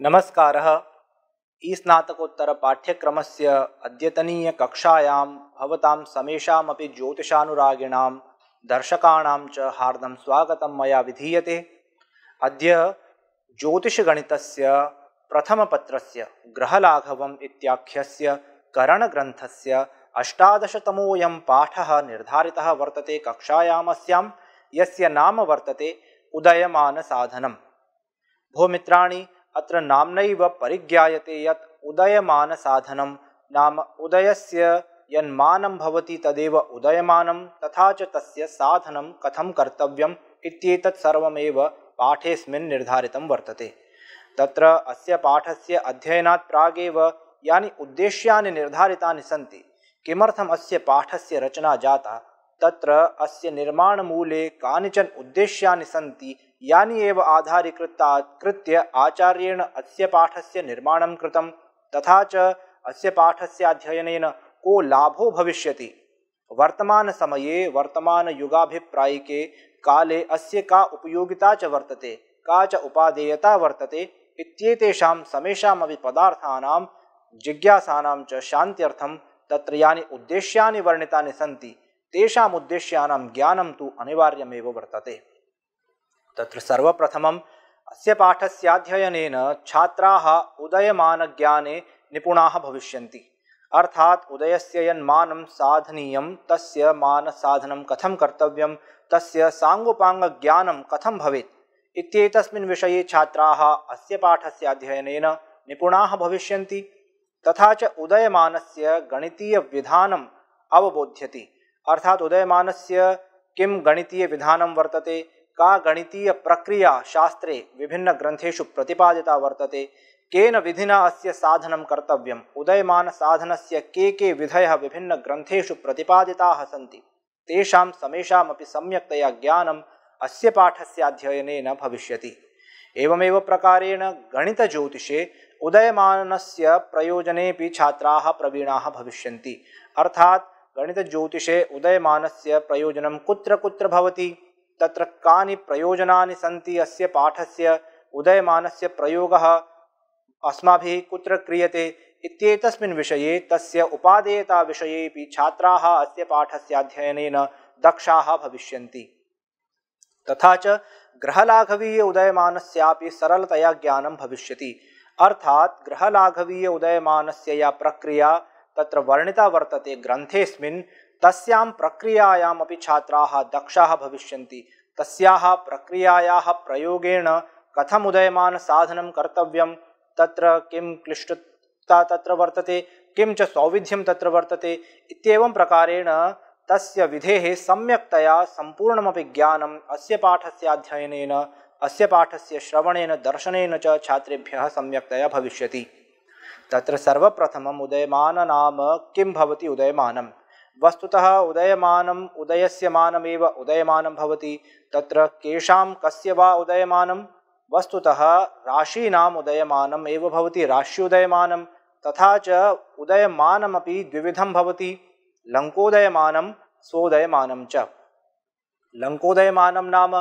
नमस्कारः ईस्नातकोत्तरपाठ्यक्रमस्य अद्यतनीयकक्षायां भवतां समेषामपि ज्योतिषानुरागिणां दर्शकाणां स्वागत मैं विधीये अद ज्योतिषगणित प्रथम पत्र ग्रहलाघव इख्य इत्याख्यस्य करणग्रन्थस्य अष्टादशतमोऽयं पाठः निर्धारितः वर्तते कक्षायामस्यां यस्य नाम वर्तते उदयमानसाधनं भो मित्राणि अत्र नाम्नैव परिज्ञायते यत् उदयमानसाधनं नाम उदयस्य यन्मानं भवति तदेव उदयमानं तथा च तस्य साधनं कथं कर्तव्यम् इत्येतत् सर्वमेव पाठेऽस्मिन् निर्धारितं वर्तते तत्र अस्य पाठस्य अध्ययनात् प्रागेव यानि उद्देश्यानि निर्धारितानि सन्ति किमर्थम् अस्य पाठस्य रचना जाता तत्र अस्य निर्माणमूले कानिचन उद्देश्यानि सन्ति यानि एव आधारीकृता कृत्य आचार्येण अस्य पाठस्य निर्माणं कृतं तथा च अस्य पाठस्याध्ययनेन को लाभो भविष्यति वर्तमानसमये वर्तमानयुगाभिप्रायिके काले अस्य का उपयोगिता च वर्तते का च उपादेयता वर्तते इत्येतेषां समेषामपि पदार्थानां जिज्ञासानां च शान्त्यर्थं तत्र यानि उद्देश्यानि वर्णितानि सन्ति तेषाम् उद्देश्यानां ज्ञानं तु अनिवार्यमेव वर्तते तत्र सर्वप्रथमम् अस्य पाठस्याध्ययनेन छात्राः उदयमानज्ञाने निपुणाः भविष्यन्ति अर्थात् उदयस्य यन्मानं साधनीयं तस्य मानसाधनं कथं कर्तव्यं तस्य साङ्गोपाङ्गज्ञानं कथं भवेत् इत्येतस्मिन् विषये छात्राः अस्य पाठस्य अध्ययनेन निपुणाः भविष्यन्ति तथा च उदयमानस्य गणितीयविधानम् अवबोध्यति अर्थात उदयमानस्य किम गणितीय विधानम वर्तते का गणितीय प्रक्रिया शास्त्रे विभिन्न ग्रंथेशु प्रतिपादिता वर्तते केन विधिना अस्य साधनं कर्तव्यम् उदयमान से के के विधय विभिन्न ग्रंथेषु प्रतिपादिताः सन्ति तेषां समेषामपि सम्यक्तया ज्ञानम अस्य पाठस्य अध्ययनेन भविष्यति एवमेव प्रकारेण गणितज्योतिषे उदयमानस्य प्रयोजनेपि छात्राः प्रवीणाः भविष्यन्ति अर्थात् गणित ज्योतिषे गणितज्योतिषे उदयमानस्य प्रयोजन कुत्र कुत्र भवति तत्र कानि प्रयोजनानि सन्ति अस्य पाठस्य उदयमानस्य प्रयोगः अस्माभिः कुत्र क्रियते इत्येतस्मिन् विषये तस्य उपादेयता उपादेयताविषयेपि छात्राः अस्य पाठस्य अध्ययनेन दक्षाः भविष्यन्ति तथा च ग्रहलाघवीय उदयमानस्यापि सरलतया ज्ञानं भविष्यति अर्थात् ग्रहलाघवीय उदयमानस्य या प्रक्रिया तत्र वर्णिता वर्तते ग्रन्थेस्मिन् तस्यां प्रक्रियायाम् अपि छात्राः दक्षाः भविष्यन्ति तस्याः प्रक्रियायाः प्रयोगेण कथम् उदयमानसाधनं कर्तव्यं तत्र किं क्लिष्टता तत्र वर्तते किं च सौविध्यं तत्र वर्तते इत्येवं प्रकारेण तस्य विधेः सम्यक्तया सम्पूर्णमपि ज्ञानम् अस्य पाठस्य अध्ययनेन अस्य पाठस्य श्रवणेन दर्शनेन च छात्रेभ्यः सम्यक्तया भविष्यति तत्र सर्वप्रथमम् उदयमान नाम किं भवति उदयमानं वस्तुतः उदयमानम् उदयस्यमानमेव उदयमानं भवति तत्र केषां कस्य वा उदयमानं वस्तुतः राशीनाम् उदयमानम् एव भवति राश्युदयमानं तथा च उदयमानमपि द्विविधं भवति लङ्कोदयमानं स्वोदयमानं च लङ्कोदयमानं नाम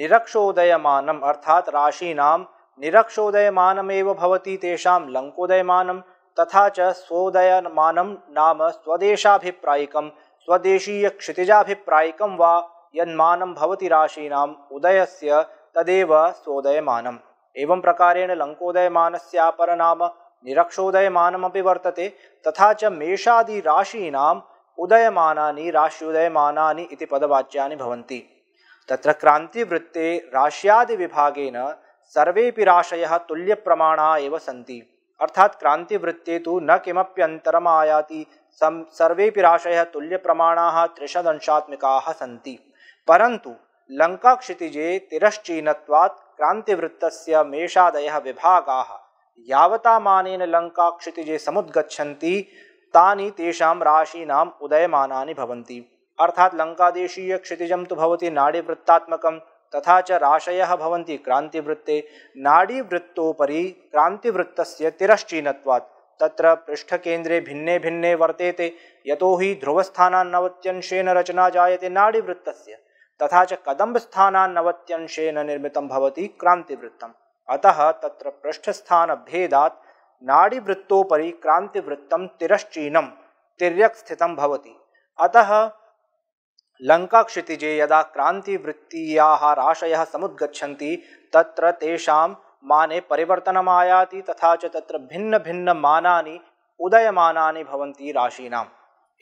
निरक्षोदयमानम् अर्थात् राशीनां निरक्षोदयमानमेव भवति तेषां लङ्कोदयमानं तथा च स्वोदयमानं नाम स्वदेशाभिप्रायिकं स्वदेशीयक्षितिजाभिप्रायिकं वा यन्मानं भवति राशीनाम् उदयस्य तदेव स्वोदयमानम् एवं प्रकारेण लङ्कोदयमानस्यापरनाम निरक्षोदयमानमपि वर्तते तथा च मेषादिराशीनाम् उदयमानानि राश्युदयमानानि इति पदवाच्यानि भवन्ति तत्र क्रान्तिवृत्ते राश्यादिविभागेन सर्वे राशय तुल्य प्रमाण सी अर्थात क्रांतिवृत्ते तो न किमप्यंतरम आयाति सर्वे राशय तुल्य प्रमाण त्रिशदंशात्मिका सी परंतु लंका क्षितिजे तिरश्चीनवात् क्रांतिवृत्त मेषादय विभागा यावता मानेन लंका क्षितिजे समुद्गच्छन्ति तानी तेषां राशीनाम् उदयमानानि भवन्ति अर्थात् लङ्कादेशीयक्षितिजं तु भवति तथा च राशयः क्रांतिवृत्ते क्रान्तिवृत्ते नाडीवृत्तोपरि क्रान्तिवृत्तस्य तिरश्चीनत्वात् तत्र भिन्ने भिन्ने वर्ते यतो हि रचना जायते नाडीवृत्तस्य तथा च कदम्बस्थानान्नवत्यंशेन निर्मित होती क्रांतिवृत्त अतः तत्र पृष्ठस्थानभेदात् नाडीवृत्तोपरि क्रान्तिवृत्तं तिरश्चीनं तिर्यक् स्थितं अतः लंका क्षितिजे यदा क्रांतिवृत्तीयाः राशय समुद्गच्छन्ति त्र माने परिवर्तन आयाति तथा च तत्र भिन्न उदयमानानि भवन्ति राशीना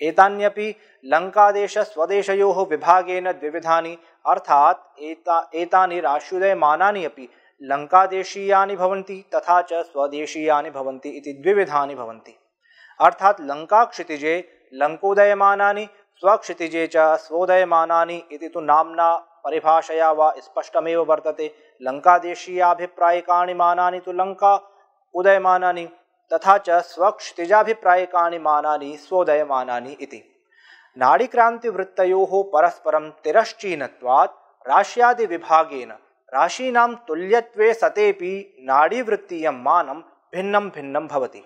एतान्यपि लङ्कादेशस्वदेशयोः विभागेन द्विविधानि अर्थात् एता एतानि राश्युदयमानानि अपि लङ्कादेशीयानि भवन्ति तथा च स्वदेशीयानि भवन्ति इति द्विविधानि भवन्ति अर्थात् लङ्काक्षितिजे लङ्कोदयमानानि स्वक्षितिजे च स्वोदयमानानि इति तु नाम्ना परिभाषया वा स्पष्टमेव वर्तते लङ्कादेशीयाभिप्रायकाणि मानानि तु लङ्का उदयमानानि तथा च स्वक्षितिजाभिप्रायकाणि मानानि स्वोदयमानानि इति नाडीक्रान्तिवृत्तयोः परस्परं तिरश्चीनत्वात् राश्यादिविभागेन राशीनां तुल्यत्वे सतेपि नाडीवृत्तीयं मानं भिन्नं भिन्नं भवति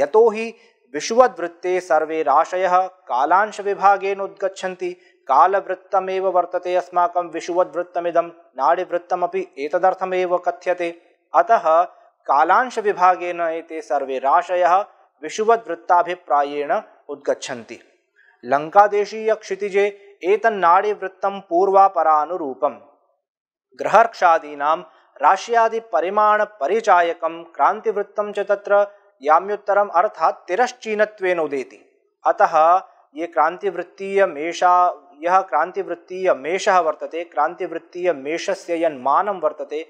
यतो हि विषुवद्वृत्ते सर्वे राशयः कालांशविभागेन उद्गच्छन्ति कालवृत्तमेव वर्तते अस्माकं विषुवद्वृत्तमिदं नाडीवृत्तमपि एतदर्थमेव कथ्यते अतः कालांशविभागेन एते सर्वे राशयः विषुवद्वृत्ताभिप्रायेण उद्गच्छन्ति क्षितिजे एतन्नाडीवृत्तं पूर्वापरानुरूपं ग्रहर्क्षादीनां राश्यादिपरिमाणपरिचायकं क्रान्तिवृत्तं च तत्र याम्युत्तरम अर्थात तिरश्चीनत्वेन उदेति अतः ये क्रांतिवृत्तीय मेषा यह क्रांतिवृत्तीय मेषः वर्तते क्रांतिवृत्तीय मेषस्य यन्मानं वर्तते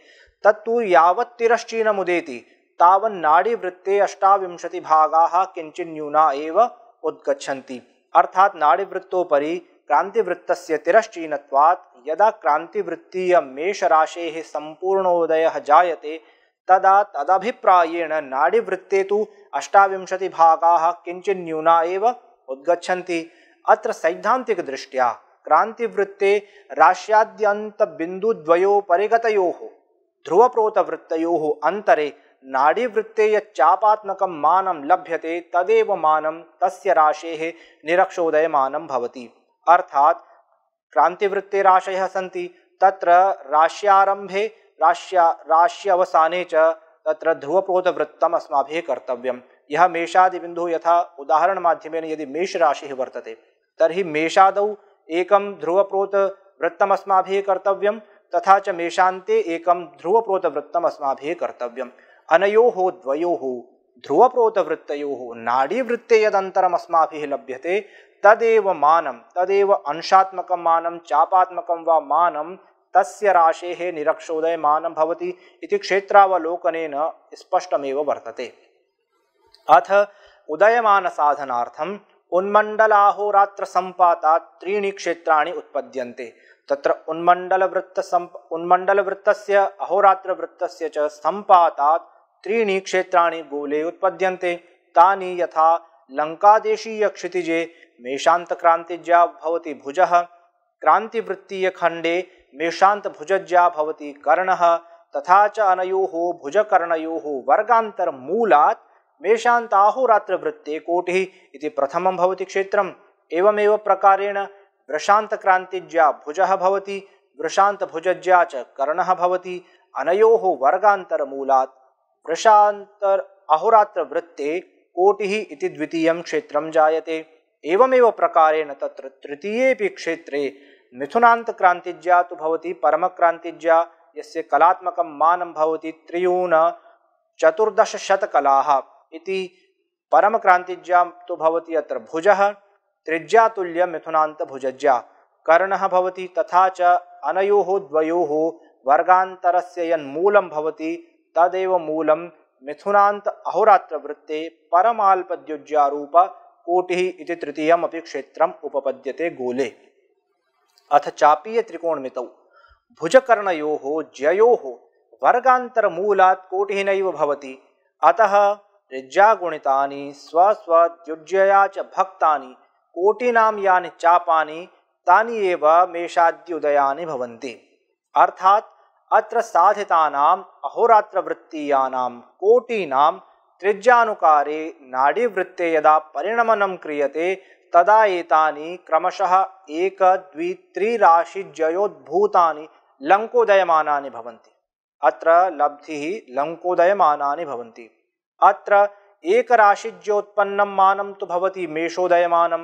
तत्तु यावत् अष्टाविंशति तावन्नाडीवृत्ते अष्टाविंशतिभागाः न्यूना एव उद्गच्छन्ति अर्थात नाडीवृत्तोपरि क्रांतिवृत्तस्य तिरश्चीनत्वात् यदा क्रांतिवृत्तीय मेषराशेः सम्पूर्णोदयः जायते तदा तदभिप्रायेण नाडीवृत्ते तु अष्टाविंशतिभागाः किञ्चिन्न्यूना एव उद्गच्छन्ति अत्र सैद्धान्तिकदृष्ट्या क्रान्तिवृत्ते राश्याद्यन्तबिन्दुद्वयोपरिगतयोः ध्रुवप्रोतवृत्तयोः अन्तरे नाडीवृत्ते यच्चापात्मकं मानं लभ्यते तदेव मानं तस्य राशेः निरक्षोदयमानं भवति अर्थात् क्रान्तिवृत्ते राशयः सन्ति तत्र राश्यारम्भे राश्या राश्यवसाने च तत्र वृत्तम अस्माभिः कर्तव्यं यः मेषादिबिन्दुः यथा उदाहरणमाध्यमेन यदि मेषराशिः वर्तते तर्हि मेषादौ एकं वृत्तम अस्माभिः कर्तव्यं तथा च मेषान्ते एकं ध्रुवप्रोतवृत्तम् अस्माभिः कर्तव्यम् अनयोः द्वयोः ध्रुवप्रोतवृत्तयोः नाडीवृत्ते यदन्तरम् अस्माभिः लभ्यते तदेव मानं तदेव अंशात्मकं मानं चापात्मकं वा मानं तस्य राशेः निरक्षोदयमानं भवति इति क्षेत्रावलोकनेन स्पष्टमेव वर्तते अथ उदयमानसाधनार्थम् उन्मण्डलाहोरात्रसम्पातात् त्रीणि क्षेत्राणि उत्पद्यन्ते तत्र उन्मण्डलवृत्तसम्प उन्मण्डलवृत्तस्य अहोरात्रवृत्तस्य च सम्पातात् त्रीणि क्षेत्राणि गोले उत्पद्यन्ते तानि यथा लङ्कादेशीयक्षितिजे मेषान्तक्रान्तिज्या भवति भुजः क्रान्तिवृत्तीयखण्डे मेषांत भुजज्ञा भवती कर्ण तथा च अनयोः भुजकर्णयोः वर्गान्तरमूलात् मेषान्ताहोरात्रवृत्ते कोटिः इति प्रथमं भवति क्षेत्रम् एवमेव प्रकारेण क्रांतिज्ञा भुजः भवति वृषान्तभुजज्या च कर्णः भवति अनयोः वर्गान्तरमूलात् वृषान्तर अहोरात्रवृत्ते कोटिः इति द्वितीयं क्षेत्रं जायते एवमेव प्रकारेण तत्र तृतीयेऽपि क्षेत्रे मिथुनांत क्रांतिज्या तो भवती परम क्रांतिज्या यसे कलात्मक मानं भवती त्रियून चतुर्दश शत इति परम क्रांतिज्या तो भवती अत्र भुज त्रिज्या तुल्य मिथुनांत भुजज्या कर्ण भवती तथा च अनयो द्वयो वर्गान्तरस्य यन्मूलं भवति तदेव मिथुनांत अहोरात्र वृत्ते परमाल्पद्युज्यारूप कोटिः इति तृतीयमपि क्षेत्रम् उपपद्यते गोले अथ चापीय त्रिकोण त्रिकोणमितौ भुजकर्णयोः जयोः वर्गान्तरमूलात् कोटिहिनैव भवति अतः त्रिज्यागुणितानि स्वस्वद्युज्यया च भक्तानि कोटिनां यानि चापानि तानि एव मेषाद्युदयानि भवन्ति अर्थात् अत्र साधितानाम् अहोरात्रवृत्तीयानां कोटीनां त्रिज्यानुकारे नाडीवृत्ते यदा परिणमनं क्रियते तदा एतानि क्रमशः एक द्वि त्रिराशिजयोद्भूतानि लङ्कोदयमानानि भवन्ति अत्र लब्धिः लङ्कोदयमानानि भवन्ति अत्र एकराशिज्योत्पन्नं मानं तु भवति मेषोदयमानं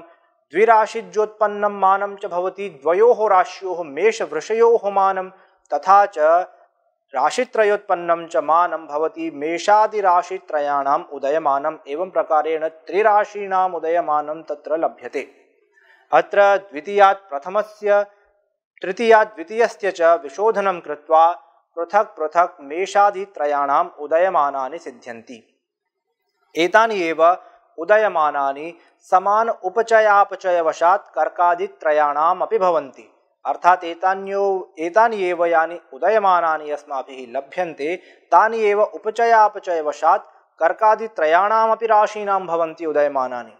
द्विराशिज्योत्पन्नं मानं च भवति द्वयोः राश्योः मेषवृषयोः मानं तथा च राशित्रयोत्पन्नम च मानम भवती मेषादिराशित्रयाणाम उदयमानम एवं प्रकारेण त्रिराशीणाम उदयमानम तत्र लभ्यते अत्र द्वितीयात् प्रथमस्य तृतीयात् द्वितीयस्य च विशोधनं कृत्वा पृथक् पृथक् मेषादित्रयाणाम् उदयमानानि सिद्ध्यन्ति एतानि एव उदयमानानि समान उपचयापचयवशात् कर्कादित्रयाणाम् भवन्ति अर्थात एतान्यो एतानि एव यानि उदयमानानि अस्माभिः लभ्यन्ते तानि एव उपचयापचयवशात् कर्कादित्रयाणामपि राशीनां भवन्ति उदयमानानि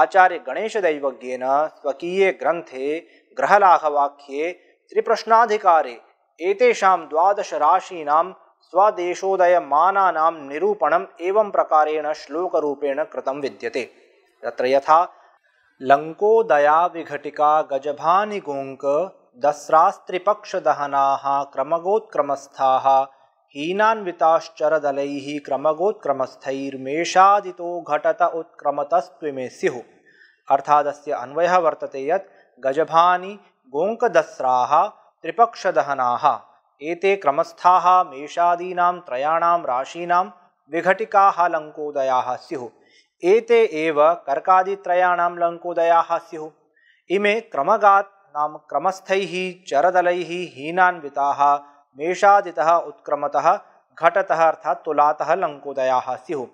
आचार्य गणेशदैवज्ञेन स्वकीये ग्रन्थे ग्रहलाघवाख्ये त्रिप्रश्नाधिकारे एतेषां द्वादशराशीनां स्वदेशोदयमानानां निरूपणम् एवं प्रकारेण श्लोकरूपेण कृतं विद्यते तत्र यथा दया विघटिका गजभानिगुङ्क दस्रास्त्रिपक्षदहनाः क्रमगोत्क्रमस्थाः हीनान्विताश्चरदलैः क्रमगोत्क्रमस्थैर्मेषादितो घटत उत्क्रमतस्त्विमे स्युः अर्थादस्य अन्वयः वर्तते यत् गजभानि गोङ्कदस्राः त्रिपक्षदहनाः एते क्रमस्थाः मेषादीनां त्रयाणां राशीनां विघटिकाः लङ्कोदयाः स्युः एते एव कर्कादित्रयाणां लङ्कोदयाः स्युः इमे क्रमगात् नाम क्रमस्थैः चरदलैः हीनान्विताः मेषादितः उत्क्रमतः घटतः अर्थात् तुलातः लङ्कोदयाः स्युः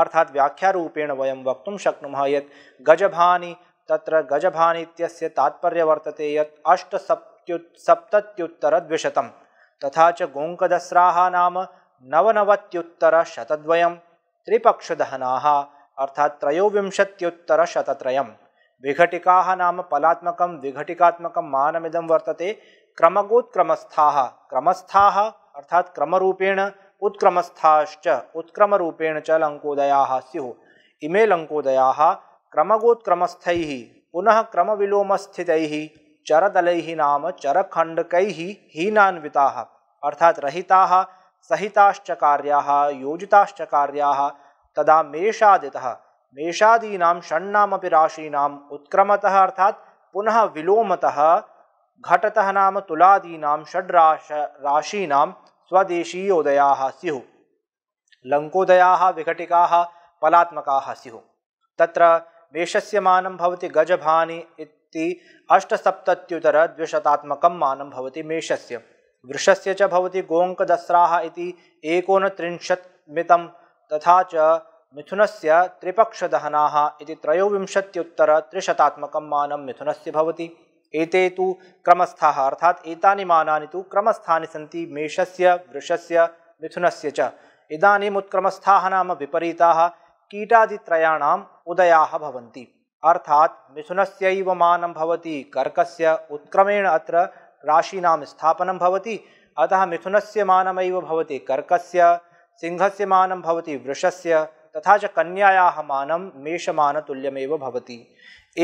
अर्थात् व्याख्यारूपेण वयं वक्तुं शक्नुमः यत् गजभानि तत्र गजभानि इत्यस्य तात्पर्यं वर्तते यत् अष्टसप्त्युत् सप्तत्युत्तरद्विशतं तथा च गोङ्कदस्राः नाम नवनवत्युत्तरशतद्वयं त्रिपक्षदहनाः अर्थात त्रयोविंशत्युत्तर शतत्रयम् विघटिका नाम पलात्मक विघटिकात्मक मानमिदं वर्तते क्रमगोत्क्रमस्था क्रमस्था अर्थात क्रमरूपेण उत्क्रमस्थाश्च उत्क्रमरूपेण च लंकोदया स्युः इमे लंकोदया क्रमगोत्क्रमस्थ पुनः विलोमस्थित चरदल नाम चरखंडक हीनान्विताः अर्थात रहिता सहिताश्च कार्या योजिताश्च कार्या तदा मेषादि मेषादीना षण्णामपि राशीना उत्क्रमत अर्थात पुनः विलोमत घटत नाम तुलादीना षड् राश राशीनां स्वदेशीयोदयाः स्युः लङ्कोदयाः विघटिकाः फलात्मकाः स्युः तत्र मेषस्य मानं भवति गजभानि इति अष्टसप्तत्युत्तरद्विशतात्मकं मानं भवति मेषस्य वृषस्य च भवति गोङ्कदस्राः इति एकोनत्रिंशत् मितं तथा च मिथुनस्य त्रिपक्षदहनाः इति त्रयोविंशत्युत्तरत्रिशतात्मकं मानं मिथुनस्य भवति एते तु क्रमस्थाः अर्थात् एतानि मानानि तु क्रमस्थानि सन्ति मेषस्य वृषस्य मिथुनस्य च इदानीमुत्क्रमस्थाः नाम विपरीताः कीटादित्रयाणाम् उदयाः भवन्ति अर्थात् मिथुनस्यैव मानं भवति कर्कस्य उत्क्रमेण अत्र राशीनां स्थापनं भवति अतः मिथुनस्य मानमेव भवति कर्कस्य सिंह सिंहस्य मानं भवति वृषस्य तथा च कन्यायाः मानं मेषमानतुल्यमेव भवति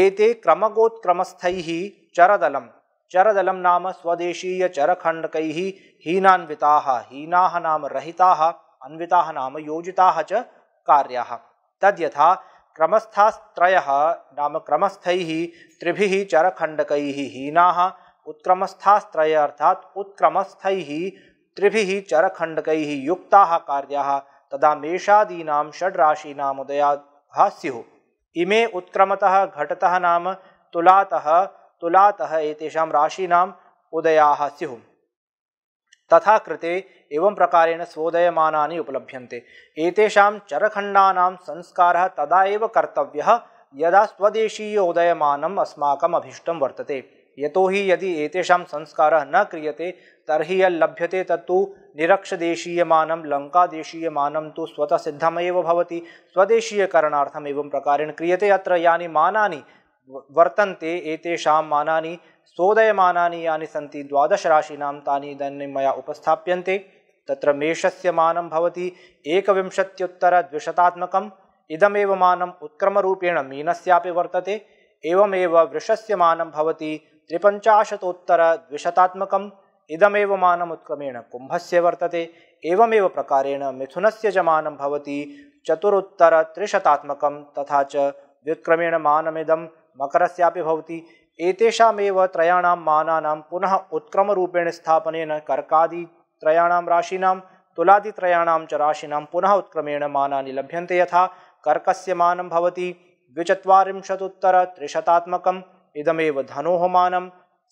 एते क्रमगोत्क्रमस्थैः चरदलं चरदलं नाम स्वदेशीयचरखण्डकैः हीनान्विताः हीनाः नाम रहिताः अन्विता नाम योजिताः च कार्याः तद्यथा क्रमस्थास्त्रयः नाम क्रमस्थ त्रिभिः चरखंडक हीना उत्क्रमस्थास्त्रय अर्थात उत्क्रमस्थ त्रिभि चरखंडक युक्ता कार्या तदा मेषादीना षड्राशीनाम उदया स्यु इमे उत्क्रमत घटत नाम तुलातः तुलातः एतेषां राशीनाम उदयाः स्युः तथा कृते एवं प्रकारेण स्वोदयमानानि उपलभ्यन्ते एतेषां चरखण्डानां संस्कारः तदा एव कर्तव्यः यदा स्वदेशीयोदयमानम् अस्माकम् अभीष्टं वर्तते यतो हि यदि एतेषां संस्कार न क्रियते तर्हि यल्लभ्यते तत्तु निरक्षदेशीयमानं लङ्कादेशीयमानं तु स्वतः सिद्धमेव भवति स्वदेशीयकरणार्थम् एवं प्रकारेण क्रियते अत्र यानि मानानि वर्तन्ते एतेषां मानानि सोदयमानानि यानि सन्ति द्वादशराशीनां तानि इदानीं मया उपस्थाप्यन्ते तत्र मेषस्य मानं भवति एकविंशत्युत्तरद्विशतात्मकम् इदमेव मानम् उत्क्रमरूपेण मीनस्यापि वर्तते एवमेव वृषस्य मानं भवति त्रिपंचाशतोत्तर द्विशतात्मक इदमेव मानम् उत्क्रमेण कुम्भस्य वर्तते एवमेव प्रकारेण मिथुनस्य च मानं भवति चतुरुत्तरत्रिशतात्मकं तथा च विक्रमेण मानमिदं मकरस्यापि भवति एतेषामेव त्रयाणां मानानां पुनः उत्क्रमरूपेण स्थापनेन कर्कादित्रयाणां राशीनां तुलादित्रयाणां च राशीनां पुनः उत्क्रमेण मानानि लभ्यन्ते यथा कर्कस्य मानं भवति द्विचत्वारिंशदुत्तरत्रिशतात्मकं इदमेव धनोहमानं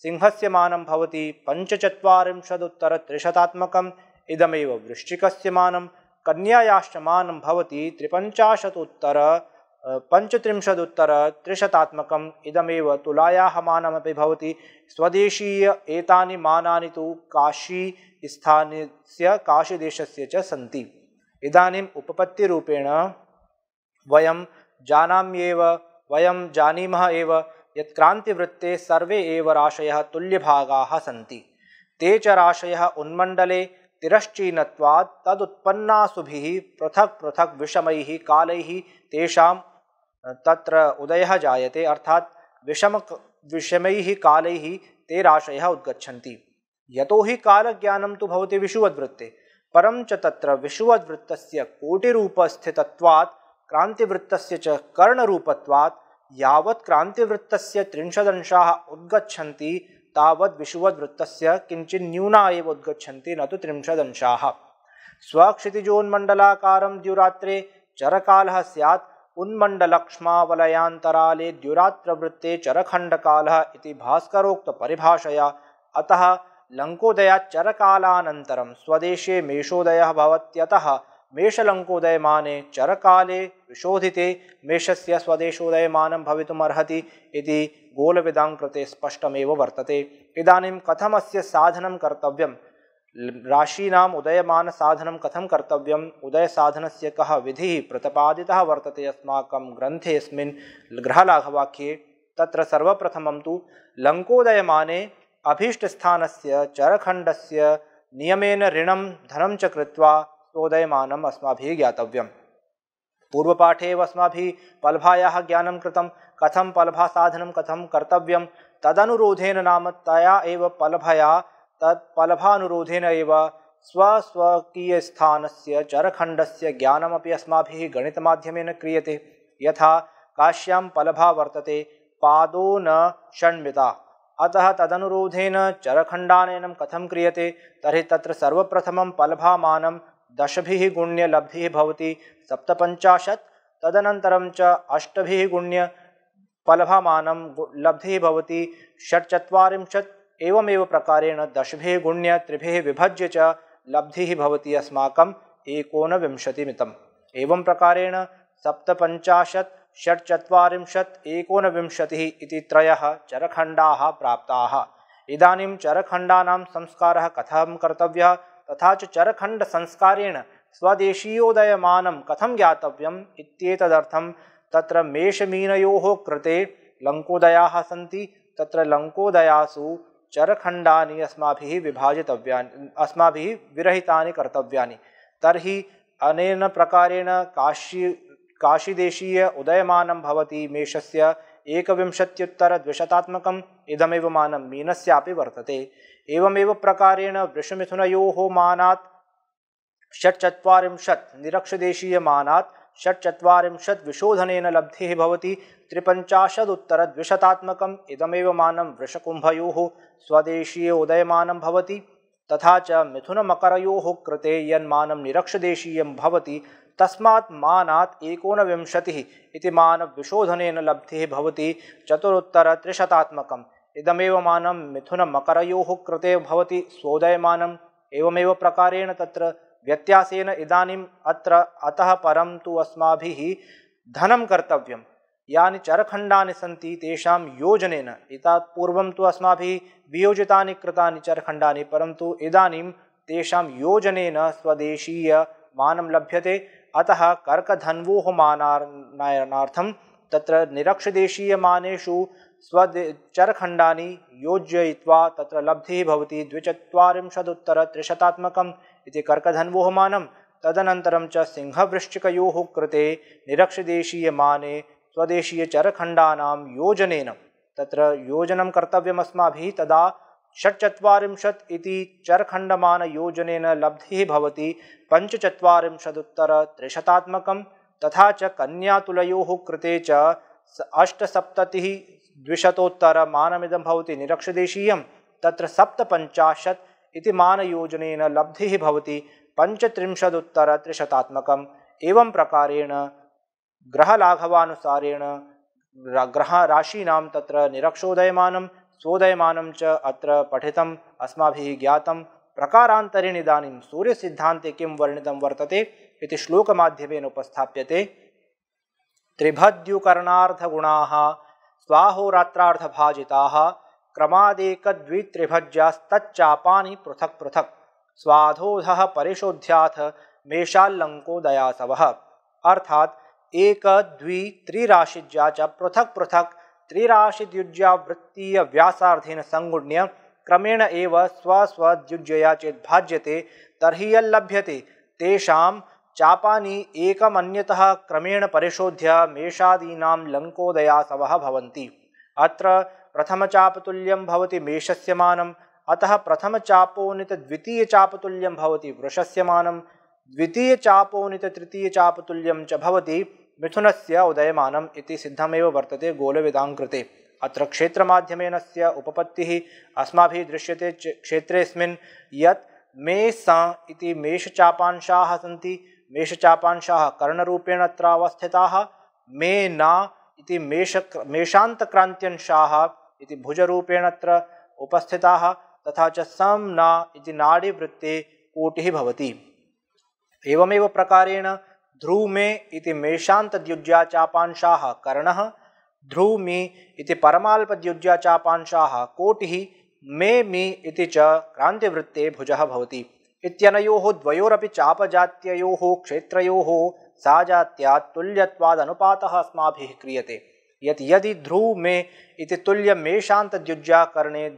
सिंहस्य मानं भवति पञ्चचत्वारिंशदुत्तरत्रिशतात्मकम् इदमेव वृश्चिकस्य मानं कन्यायाश्च मानं भवति त्रिपञ्चाशदुत्तर पञ्चत्रिंशदुत्तरत्रिशतात्मकम् इदमेव तुलायाः मानमपि भवति स्वदेशीय एतानि मानानि तु काशीस्थानस्य काशीदेशस्य च सन्ति इदानीम् उपपत्तिरूपेण वयं जानाम्येव वयं जानीमः एव यत् सर्वे एव राशयः तुल्यभागाः सन्ति ते च राशयः उन्मण्डले तिरश्चीनत्वात् तदुत्पन्नासुभिः पृथक् पृथक् विषमैः कालैः तेषां तत्र उदयः जायते अर्थात् विषम विषमैः कालैः ते राशयः उद्गच्छन्ति यतो हि कालज्ञानं तु भवति विषुवद्वृत्ते परं च तत्र विषुवद्वृत्तस्य कोटिरूपस्थितत्वात् क्रान्तिवृत्तस्य च कर्णरूपत्वात् यावत् क्रांतिवृत्तस्य त्रिंशदंशाः उद्गच्छन्ति तावद् विषुवद्वृत्तस्य किञ्चित् न्यूना एव उद्गच्छन्ति न तु त्रिंशदंशाः स्वक्षितिजोन्मण्डलाकारं द्युरात्रे चरकालः स्यात् उन्मण्डलक्ष्मावलयान्तराले द्युरात्रवृत्ते चरखण्डकालः इति भास्करोक्तपरिभाषया अतः लङ्कोदयाच्चरकालानन्तरं स्वदेशे मेषोदयः भवत्यतः मेषलङ्कोदयमाने चरकाले विशोधिते मेषस्य स्वदेशोदयमानं भवितुमर्हति इति गोलविदाङ्कृते स्पष्टमेव वर्तते इदानीं कथमस्य साधनं कर्तव्यं राशीनाम् उदयमानसाधनं कथं कर्तव्यम् उदयसाधनस्य कः विधिः प्रतिपादितः वर्तते अस्माकं ग्रन्थे अस्मिन् ग्रहलाघवाक्ये तत्र सर्वप्रथमं तु लङ्कोदयमाने अभीष्टस्थानस्य चरखण्डस्य नियमेन ऋणं धनं च कृत्वा तोदयमानम् अस्माभिः ज्ञातव्यम् पूर्वपाठे एव पलभाया ज्ञान कृत कथम पलभा साधन कथम कर्तव्य तदनुरोधेन नाम तया एव पलभया तत् पलभानुरोधेन एव स्वस्वकीयस्थानस्य अस्म गणित अस्माभिः क्रीय से यथा काश्यां पलभा वर्तते पादो न षण्मिता अतः तदनुरोधेन कथम क्रीय से तरी तत्र पलभा मनम दशभिः गुण्य लब्धिः भवति सप्तपञ्चाशत् तदनन्तरं च अष्टभिः गुण्य फलभमानं लब्धिः भवति षट्चत्वारिंशत् एवमेव प्रकारेण दशभिः गुण्य त्रिभिः विभज्य च लब्धिः भवति अस्माकम् एकोनविंशतिमितम् एवं प्रकारेण सप्तपञ्चाशत् षट्चत्वारिंशत् एकोनविंशतिः इति त्रयः चरखण्डाः प्राप्ताः इदानीं चरखण्डानां संस्कारः कथं कर्तव्यः तथा चरखंड संस्कारेण स्वदेशीयोदयमानं कथम ज्ञातव्यम् त्र तत्र कृते लंकोदया सी त्र लंकोदयासु चरखंडा अस्माभिः विभाजित अस्माभिः विरहितानि कर्तव्या तरी अनेन प्रकारेण काशी काशीदेशीय उदयमानं भवति मेषस्य एकविंशत्युत्तरद्विशतात्मकम् इदमेव मानं मीनस्यापि वर्तते एवमेव प्रकारेण वृषमिथुनयोः मानात् षट्चत्वारिंशत् निरक्षदेशीयमानात् षट्चत्वारिंशत् विशोधनेन लब्धिः भवति त्रिपञ्चाशदुत्तरद्विशतात्मकम् इदमेव मानं वृषकुम्भयोः स्वदेशीयोदयमानं भवति तथा च मिथुनमकरयोः कृते यन्मानं निरक्षदेशीयं भवति तस्मात् मानात् एकोनविंशतिः इति मानविशोधनेन लब्धिः भवति चतुरुत्तरत्रिशतात्मकम् इदमेव मानं मिथुनमकरयोः कृते भवति स्वोदयमानम् एवमेव प्रकारेण तत्र व्यत्यासेन इदानीम् अत्र अतः परं तु अस्माभिः धनं कर्तव्यं यानि चरखण्डानि सन्ति तेषां योजनेन इतात् पूर्वं तु अस्माभिः वियोजितानि कृतानि चरखण्डानि परन्तु इदानीं तेषां योजनेन स्वदेशीयमानं लभ्यते अतः कर्कधन्वोः मानार्नायनार्थं तत्र निरक्षदेशीयमानेषु स्वदे चरखण्डानि योजयित्वा तत्र लब्धिः भवति द्विचत्वारिंशदुत्तरत्रिशतात्मकम् इति कर्कधन्वोहमानं तदनन्तरं च सिंहवृश्चिकयोः कृते निरक्षदेशीयमाने स्वदेशीयचरखण्डानां योजनेन तत्र योजनं कर्तव्यमस्माभिः तदा षट्चत्वारिंशत् इति चरखण्डमानयोजनेन लब्धिः भवति पञ्चचत्वारिंशदुत्तरत्रिशतात्मकं तथा च कन्यातुलयोः कृते च अष्टसप्ततिः द्विशतोत्तरमानमिदं भवति निरक्षदेशीयं तत्र सप्तपञ्चाशत् इति मानयोजनेन लब्धिः भवति पञ्चत्रिंशदुत्तरत्रिशतात्मकम् एवं प्रकारेण ग्रहलाघवानुसारेण ग्रहराशीनां तत्र निरक्षोदयमानं सोदयमानं च अत्र पठितम् अस्माभिः ज्ञातं प्रकारान्तरेण इदानीं सूर्यसिद्धान्ते किं वर्णितं वर्तते इति श्लोकमाध्यमेन उपस्थाप्यते त्रिभद्युकर्णार्थगुणाः स्वाहोरात्रार्थभाजिता क्रमादेकद्वित्रिभज्यास्तच्चापानि पृथक् पृथक् स्वाधोधः परिशोध्याथ मेषाल्लङ्को दयासवः अर्थात एक द्वि त्रिराशिज्या च पृथक् पृथक् त्रिराशिद्युज्या वृत्तीय व्यासार्थेन संगुण्य क्रमेण एव स्वस्वद्युज्यया चेत् तर्हि यल्लभ्यते तेषां चापानी एकमन्यतः क्रमेण परिशोध्य मेषादीना लंकोदयासव भवन्ति अत्र मेषस्य मनम अतः प्रथमचापोनितद्वितीयचापतुल्यं भवति वृषस्य मानं द्वितीयचापोनिततृतीयचापतुल्यं मिथुन से मिथुनस्य सिद्धमे इति सिद्धमेव वर्तते गोलविदाङ्कृते अत्र से उपपत्ति अस्माभिः दृश्यते क्षेत्रेऽस्मिन् यत् मे स मेषचापाशा सी मेषचापांशाः कर्णरूपेण अत्रावस्थिताः मेना इति मेष मेषान्तक्रान्त्यंशाः इति भुजरूपेण अत्र उपस्थिताः तथा च समना इति नाडीवृत्ते कोटिः भवति एवमेव प्रकारेण ध्रुमे इति मेषान्तद्युज्याचापांशाः कर्णः ध्रुमि इति परमाल्पद्युज्याचापांशाः कोटिः मे मी इति च क्रान्तिवृत्ते भुजः भवति इत्यनयोः द्वयोरपि चापजात्ययोः क्षेत्रयोः साजात्यात् तुल्यत्वादनुपातः अस्माभिः क्रियते यत् यदि ध्रुव मे इति तुल्य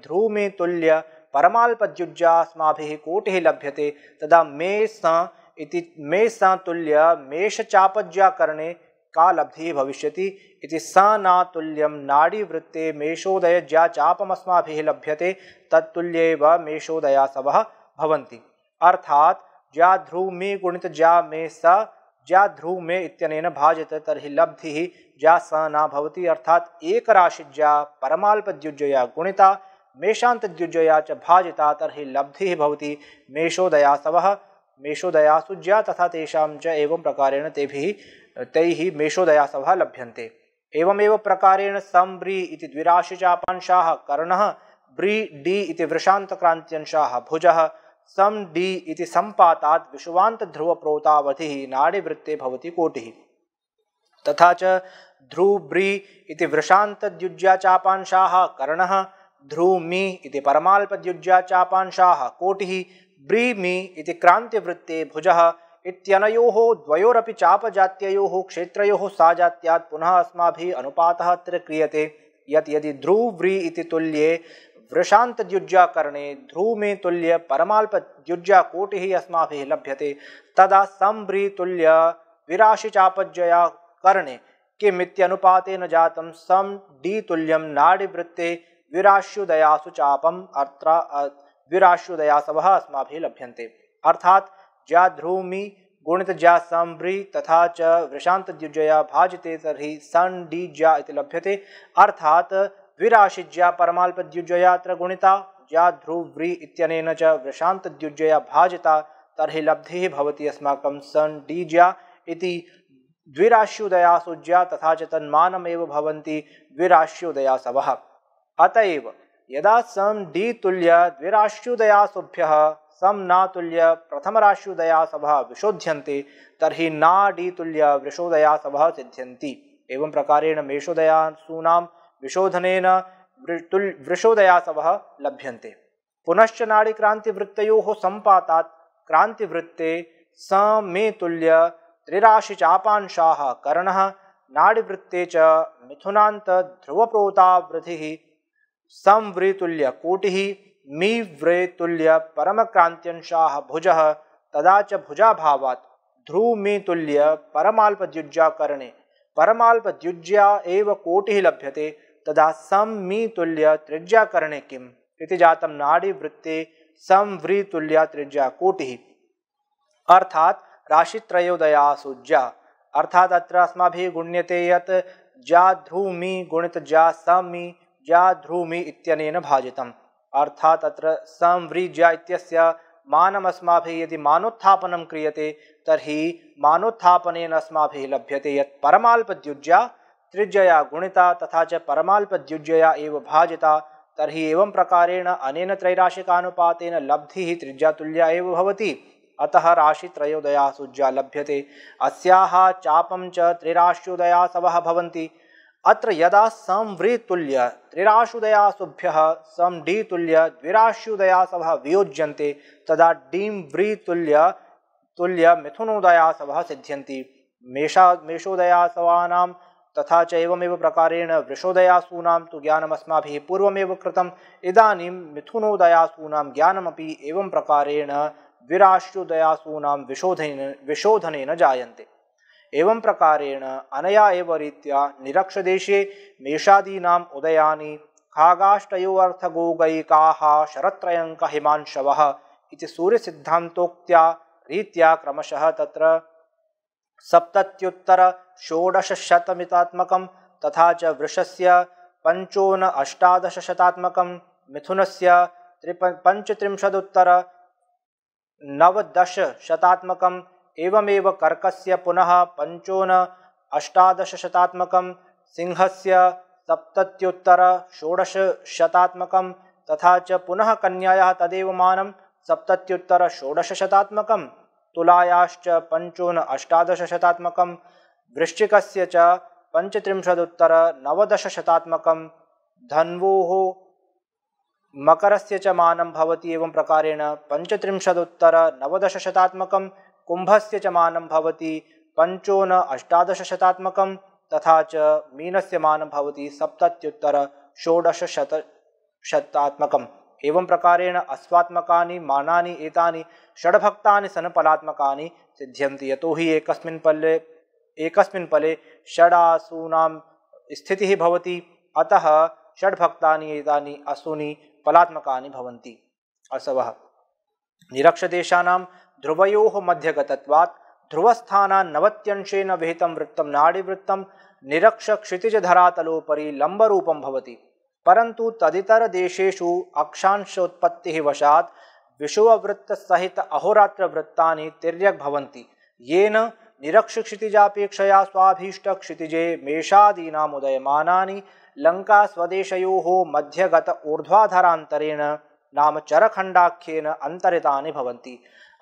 ध्रुव मे तुल्य परमाल्पद्युज्या अस्माभिः कोटिः लभ्यते तदा मे स इति मे स तुल्य मेषचापज्याकरणे का लब्धिः भविष्यति इति स न तुल्यं नाडीवृत्ते मेषोदयज्या चापमस्माभिः लभ्यते तत्तुल्यैव मेषोदयासवः भवन्ति अर्थात ज्या ध्रुव में गुणित ज्या में स ज्या ध्रुव में इत्यनेन भाजत तरहि लब्धि ज्या स ना भवति अर्थात एक राशि ज्या परमाल्पद्युज्जया गुणिता मेषान्तद्युज्जया च भाजिता तरहि लब्धिः भवति मेषोदया सव मेषोदया सुज्या तथा तेषां च एवं प्रकारेण तेभिः तैः मेषोदया सव लभ्यन्ते एवमेव प्रकारेण सम्ब्री इति द्विराशिचापांशाः कर्णः ब्री डी इति वृषान्तक्रान्त्यंशाः भुजः सम डी इति संपाता विश्वांत ध्रुव प्रोतावधि नाड़ी वृत्ते भवति कोटि तथा च ध्रुव्री इति वृषांत द्युज्या चापांशाः कर्णः ध्रुवमी इति परमाल्पद्युज्या कोटि ब्री मी इति क्रांतिवृत्ते भुजः इत्यनयोः द्वयोरपि क्षेत्रो सा साजात्यात् पुनः अस्माभिः अनुपातः अत्र क्रियते यत् यदि ध्रुव्री इति तुल्ये वृषांत द्युज्याकरणे ध्रुमे तुल्य परमाल्प द्युज्याकोटि ही अस्माभि लभ्यते तदा तुल्य विराशि चापजया चापज्जया करणे न जातं सम डी तुल्यम नाड़ी वृत्ते विराश्युदयासु चापम अर्त्रा विराश्युदयासव अस्माभि लभ्यंते अर्थात ज्या ध्रुमी गुणित ज्या संभ्री तथा च वृषांत द्युजया भाजते तरी सन डी ज्या लभ्यते अर्थात द्विराशिज्या परमाल्पद्युज्जया गुणिता या ध्रुव्री इत्यनेन च वृषान्तद्युज्जया भाजिता तर्हि लब्धिः भवति अस्माकं डीज्या इति द्विराश्युदयासुज्या तथा च तन्मानमेव भवन्ति द्विराश्युदयासवः अत एव यदा सम डी तुल्य द्विराश्युदयासुभ्यः सम नातुल्य प्रथमराश्युदयासवः विशोध्यन्ते तर्हि ना डी तुल्य वृषोदयासवः सिद्ध्यन्ति एवं प्रकारेण मेषोदयासूनां विशोधनेन तुल वृषोदया सव लभ्यन्ते पुनश्च नाड़ी क्रांति वृत्तयो संपातात् क्रांति वृत्ते तुल्य त्रिराशि चापांशाः कर्णः नाडिवृत्ते च मिथुनान्त ध्रुवप्रोतावृधिः संव्रेतुल्य कोटिः मी व्रेतुल्य परमक्रान्त्यंशाः भुजः तदा च भुजाभावात् ध्रुवमेतुल्य परमाल्पद्युज्याकरणे परमाल्पद्युज्या एव कोटिः लभ्यते तदा तुल्य त्रिज्या करणे किम इति जातम नाड़ी वृत्ति वृत्ते तुल्य त्रिज्या कोटि अर्थात राशि त्रयोदया जा अर्थात अत्र अस्माभिः गुण्यते यत् जा ध्रुमि गुणित जा समी जा ध्रुमि इत्यनेन भाजितम् अर्थात अत्र संव्रीज्या इत्यस्य मानम अस्माभिः यदि मानोत्थापनं क्रियते तर्हि मानोत्थापनेन अस्माभिः लभ्यते यत् परमाल्पद्युज्या त्रिज्यया गुणिता तथा च परमाल्पद्युज्यया एव भाजिता तर्हि एवं प्रकारेण अनेन त्रैराशिकानुपातेन लब्धिः त्रिज्यातुल्या एव भवति अतः राशित्रयोदयासुज्या लभ्यते अस्याः चापं च त्रिराश्युदयासवः भवन्ति अत्र यदा संव्रीतुल्य त्रिराशुदयासुभ्यः संडीतुल्य द्विराश्युदयासवः वियोज्यन्ते तदा डीं व्रीतुल्य तुल्य मिथुनोदयासवः सिद्ध्यन्ति मेषा मेषोदयासवानां तथा चैवमेव प्रकारेण वृषोदयासूनां तु ज्ञानमस्माभिः पूर्वमेव कृत इदानीं मिथुनोदयासूना ज्ञानमी एवं प्रकारेण विराश्युदयासूनां विशोधन विशोधन जायते एवं प्रकारेण अनया एव रीत्या निरक्षदेशे मेषादीना उदयानी खागाष्टयोऽर्थगोगैकाः शरत्रयक हिमांशव सूर्य सूर्यसिद्धान्तोक्त्या रीत्या क्रमशः तत्र सप्तत्युत्तर षोडशशतमितात्मकं तथा च वृषस्य पञ्चोन अष्टादशशतात्मकं मिथुनस्य त्रिप पञ्चत्रिंशदुत्तरनवदशशतात्मकम् एवमेव कर्कस्य पुनः पञ्चोन अष्टादशशतात्मकं सिंहस्य सप्तत्युत्तरषोडशशतात्मकं तथा च पुनः कन्यायाः तदेव मानं सप्तत्युत्तरषोडशशतात्मकं तुलायाश्च पञ्चोन अष्टादशशतात्मकं वृश्चिकस्य च पञ्चत्रिंशदुत्तरनवदशशतात्मकं धन्वोः मकरस्य से मानं भवति प्रकारेण पञ्चत्रिंशदुत्तरनवदशशतात्मकं कुम्भस्य च मानं भवति पञ्चोन अष्टादशशतात्मकं तथा च मीनस्य मानं भवति सप्तत्युत्तरषोडशशतशतात्मकम् एवं प्रकारेण अस्वात्मकानि मानानि एतानि षड्भक्तानि सनपलात्मकानि सिद्ध्यन्ति यतो पल्ले एकस्मिन् फले षडासूनां स्थितिः भवति अतः षड्भक्तानि एतानि असूनि फलात्मकानि भवन्ति असवः निरक्षदेशानां ध्रुवयोः मध्यगतत्वात् ध्रुवस्थानान् नवत्यंशेन विहितं वृत्तं नाडीवृत्तं निरक्षक्षितिजधरातलोपरि लम्बरूपं भवति परन्तु तदितरदेशेषु अक्षांशोत्पत्तिः वशात् विषुववृत्तसहित अहोरात्रवृत्तानि तिर्यक् भवन्ति येन निरक्षक्षितिजापेक्षया स्वाभीष्टक्षितिजे मेषादीनामुदयमानानि लङ्कास्वदेशयोः मध्यगत ऊर्ध्वाधरान्तरेण नाम चरखण्डाख्येन अन्तरितानि भवन्ति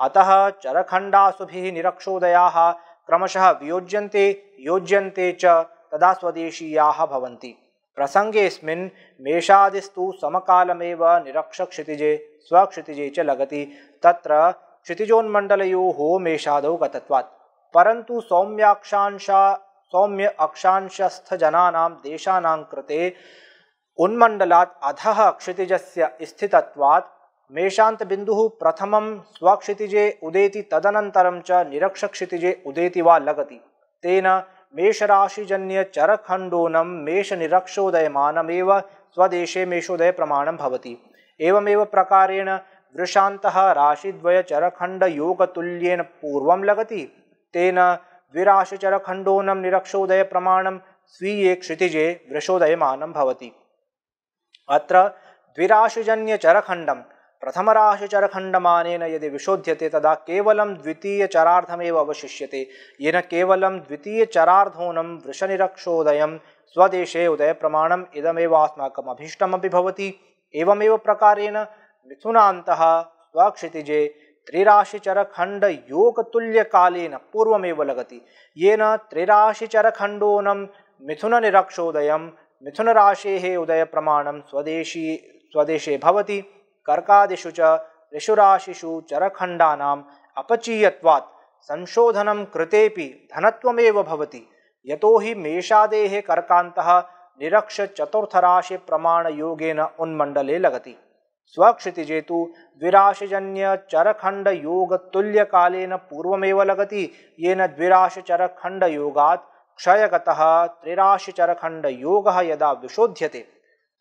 अतः चरखण्डासुभिः निरक्षोदयाः क्रमशः वियोज्यन्ते योज्यन्ते च तदा स्वदेशीयाः भवन्ति प्रसङ्गेऽस्मिन् मेषादिस्तु समकालमेव निरक्षक्षितिजे स्वक्षितिजे च लगति तत्र क्षितिजोन्मण्डलयोः मेषादौ गतत्वात् परंतु सौम्याक्षांश सौम्य अक्षांशस्थ जनानां देशानां कृते उन्मण्डलात् अधः क्षितिजस्य स्थितत्वात् मेषांत बिंदु प्रथम स्वक्षितिजे उदेति तदनंतरम च निरक्षक्षितिजे उदेति वा लगति तेन मेषराशिजन्य चरखण्डोनं मेष निरक्षोदयमानमेव स्वदेशे मेषोदय प्रमाणं भवति एवमेव प्रकारेण वृषान्तः राशिद्वय चरखण्ड पूर्वं लगति तेन विराशचरखण्डोनं निरक्षोदयप्रमाणं स्वीये क्षितिजे वृषोदय भवति अत्र द्विराशिजन्यचरखण्डं प्रथमराशिचरखण्डमानेन यदि विशोध्यते तदा केवलं द्वितीयचरार्धमेव अवशिष्यते येन केवलं द्वितीयचरार्धोनं वृषनिरक्षोदयं स्वदेशे उदयप्रमाणम् इदमेव अस्माकम् अभीष्टमपि भवति एवमेव प्रकारेण मिथुनान्तः स्वक्षितिजे ತ್ರಿರಾಶಿಚರಖಂಡ ಯೋಗ ತುಲ್ಯ ಕಾಲೇನ ಪೂರ್ವಮೇವ ಲಗತಿ ಯೇನ ತ್ರಿರಾಶಿಚರಖಂಡೋನಂ ಮಿಥುನ ನಿರಕ್ಷೋದಯಂ ಮಿಥುನ ರಾಶೇ ಉದಯ ಪ್ರಮಾಣಂ ಸ್ವದೇಶಿ ಸ್ವದೇಶೇ ಭವತಿ कर्कादिषु च ऋषुराशिषु चरखण्डानाम् अपचीयत्वात् संशोधनं कृतेऽपि धनत्वमेव भवति यतो हि मेषादेः कर्कान्तः निरक्षचतुर्थराशिप्रमाणयोगेन उन्मण्डले लगति स्वक्षितिजेतु द्विराशिजन्य चरखंड योग तुल्य कालेन पूर्वमेव लगति येन द्विराशि चरखंड योगात् क्षयगतः त्रिराशि चरखंड योगः यदा विशोध्यते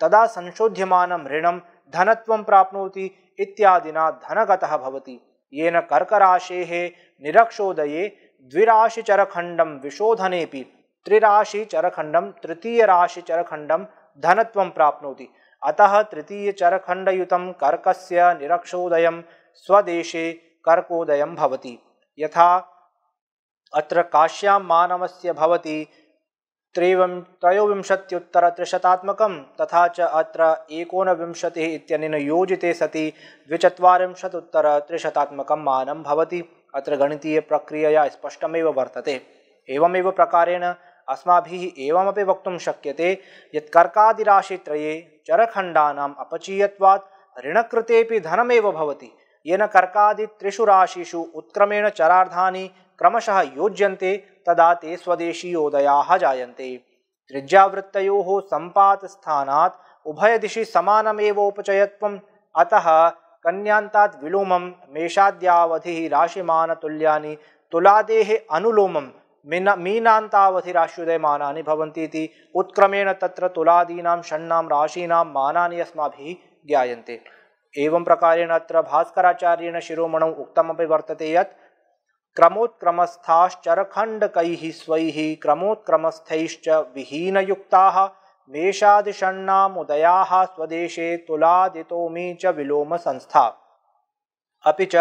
तदा संशोध्यमानं ऋणं धनत्वं प्राप्नोति इत्यादिना धनगतः भवति येन कर्कराशेः निरक्षोदये द्विराशिचरखण्डं विशोधनेऽपि त्रिराशिचरखण्डं तृतीयराशिचरखण्डं धनत्वं प्राप्नोति अतः तृतीय चरखंडयुत कर्क निरक्षोदय स्वदेशे कर्कोदय भवति यथा अत्र काश्यां मानवस्य भवति त्रैवं त्रयोविंशत्युत्तरत्रिशतात्मकं तथा च अत्र एकोनविंशतिः इत्यनेन योजिते सति द्विचत्वारिंशदुत्तरत्रिशतात्मकं मानं भवति अत्र गणितीयप्रक्रियया स्पष्टमेव वर्तते एवमेव प्रकारेण अस्माभिः एवमपि वक्तुं शक्यते यत् कर्कादिराशित्रये चरखण्डानाम् अपचीयत्वात् ऋणकृतेऽपि धनमेव भवति येन कर्कादित्रिषु राशिषु उत्क्रमेण चरार्धानि क्रमशः योज्यन्ते तदा ते स्वदेशीयोदयाः जायन्ते त्रिज्यावृत्तयोः सम्पातस्थानात् उभयदिशि समानमेवोपचयत्वम् अतः कन्यान्तात् विलोमं मेषाद्यावधिः राशिमानतुल्यानि तुलादेः अनुलोमं मीना मीनान्तावधिराश्युदयमानानि भवन्ति इति उत्क्रमेण तत्र तुलादीनां षण्णां राशीनां मानानि अस्माभिः ज्ञायन्ते एवं प्रकारेण अत्र भास्कराचार्येण शिरोमणौ उक्तमपि वर्तते यत् क्रमोत्क्रमस्थाश्चरखण्डकैः स्वैः क्रमोत्क्रमस्थैश्च विहीनयुक्ताः मेषादिषण्णामुदयाः स्वदेशे तुलादितोमी च विलोमसंस्था अपि च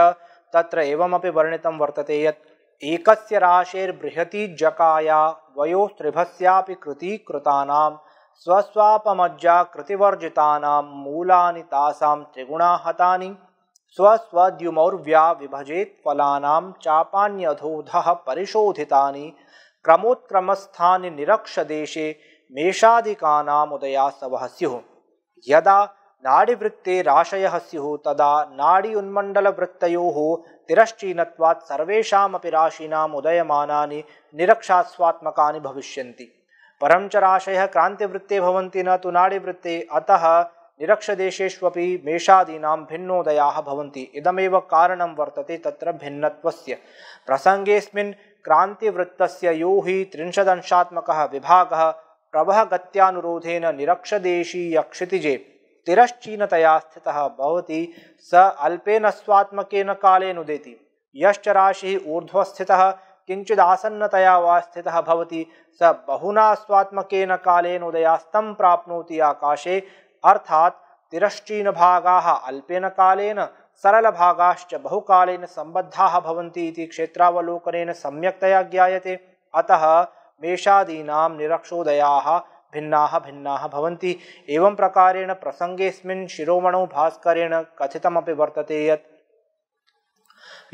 तत्र एवमपि वर्णितं वर्तते यत् एकस्य राशेर्बृहति जकाया वयोस्त्रिभस्यापि कृति स्वस्वापमज्जा कृतिवर्जिता मूलानि तासां त्रिगुणा हतानि स्वस्वद्युमौर्व्या विभजेत् फलानां चापान्यधोधः परिशोधितानि क्रमोत्क्रमस्थानि निरक्षदेशे मेषादिकानामुदया सवः स्युः यदा नाड़ीवृत्ते राशय स्यु तदा नाडी उन्मण्डलवृत्तयोः तिरश्चीनत्वात् सर्वेषामपि राशीनाम् उदयमानानि निरक्षास्वात्मकानि भविष्यन्ति परं च राशयः न तो नाडीवृत्ते अतः निरक्षदेशेष्वपि मेषादीना भिन्नोदया इदमे कारण वर्त वर्तते तत्र भिन्नत्वस्य प्रसङ्गेऽस्मिन् क्रान्तिवृत्तस्य यो हि त्रिंशदंशात्मकः विभागः प्रवहगत्यानुरोधेन निरक्षदेशीयक्षितिजे तिरश्चीनतया स्थित भवति स अल्पेन स्वात्मक कालेन उदेति यश्च राशिः ऊर्ध्वस्थितः किञ्चिदासन्नतया वा स्थितः स बहुना स्वात्मक कालेन उदयास्तं प्राप्नोति आकाशे अर्थात् भागा अल्पेन कालेन बहु बहुकालेन सम्बद्धाः भवन्ति इति क्षेत्रावलोकनेन सम्यक्तया ज्ञायते अतः मेषादीनां निरक्षोदयाः भिन्ना भिन्ना भवन्ति एवं प्रकारेण प्रसंगेस्मिन् शिरोमणौ भास्करेण कथितमपि वर्तते यत्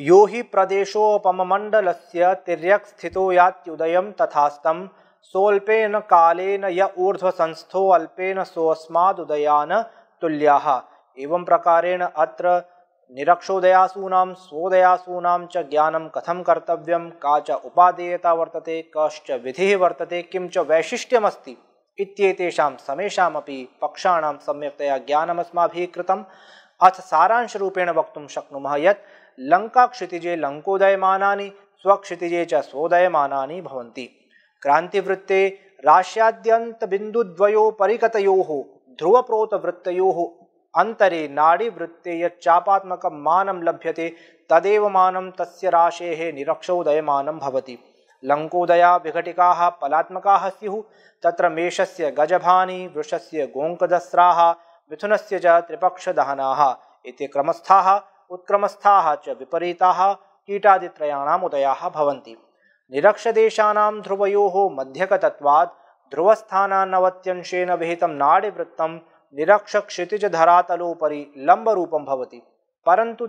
यो हि प्रदेशोपममण्डलस्य तिर्यक् स्थितो यात्युदयं तथास्तं सोऽल्पेन कालेन य ऊर्ध्वसंस्थो अल्पेन सोऽस्मादुदयान् तुल्याः एवं प्रकारेण अत्र निरक्षोदयासूनां स्वोदयासूनां च ज्ञानं कथं कर्तव्यं का च उपादेयता वर्तते कश्च विधिः वर्तते किं च वैशिष्ट्यमस्ति इत्येतेषां समेषामपि पक्षाणां सम्यक्तया ज्ञानमस्माभिः कृतम् अथ सारांशरूपेण वक्तुं शक्नुमः यत् लङ्काक्षितिजे लङ्कोदयमानानि स्वक्षितिजे च स्वोदयमानानि भवन्ति क्रान्तिवृत्ते राश्याद्यन्तबिन्दुद्वयोपरिगतयोः ध्रुवप्रोतवृत्तयोः अन्तरे नाडीवृत्ते यच्चापात्मकं मानं लभ्यते तदेव मानं तस्य राशेः निरक्षोदयमानं भवति लङ्कोदया विघटिकाः पलात्मकाः त्र तत्र मेषस्य गजभानि वृषस्य गोङ्कदस्राः मिथुनस्य च त्रिपक्षदहनाः एते क्रमस्थाः उत्क्रमस्थाः च विपरीताः कीटादित्रयाणाम् उदयाः भवन्ति निरक्षदेशानां ध्रुवयोः मध्यकतत्वात् ध्रुवस्थानान्नवत्यंशेन विहितं नाडिवृत्तं निरक्षक्षितिजधरातलोपरि लम्बरूपं भवति परन्तु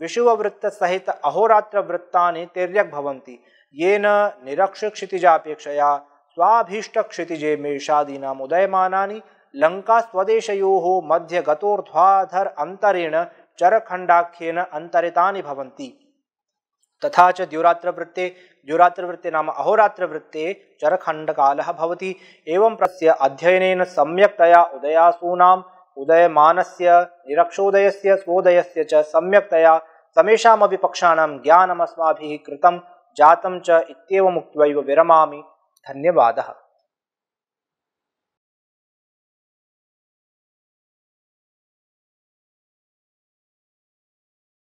विषुववृत्त सहित अहोरात्र वृत्तानि तिर्यक भवन्ति येन निरक्ष क्षितिजापेक्षया स्वाभीष्ट क्षितिजे मेषादीना उदयमानी लंका स्वदेशयोः मध्य गतोर्ध्वाधर अंतरेण चरखंडाख्यन अंतरितानि भवन्ति तथा च द्युरात्रवृत्ते द्युरात्रवृत्ते नाम अहोरात्रवृत्ते चरखण्डकालः भवति एवं प्रस्य अध्ययनेन सम्यक्तया उदयासूनां उदय उदयमानस्य निरक्षोदयस्य स्वोदयस्य च सम्यक्तया समेषामपि पक्षाणां ज्ञानमस्माभिः कृतं जातं च इत्येवमुक्त्वैव विरमामि धन्यवादः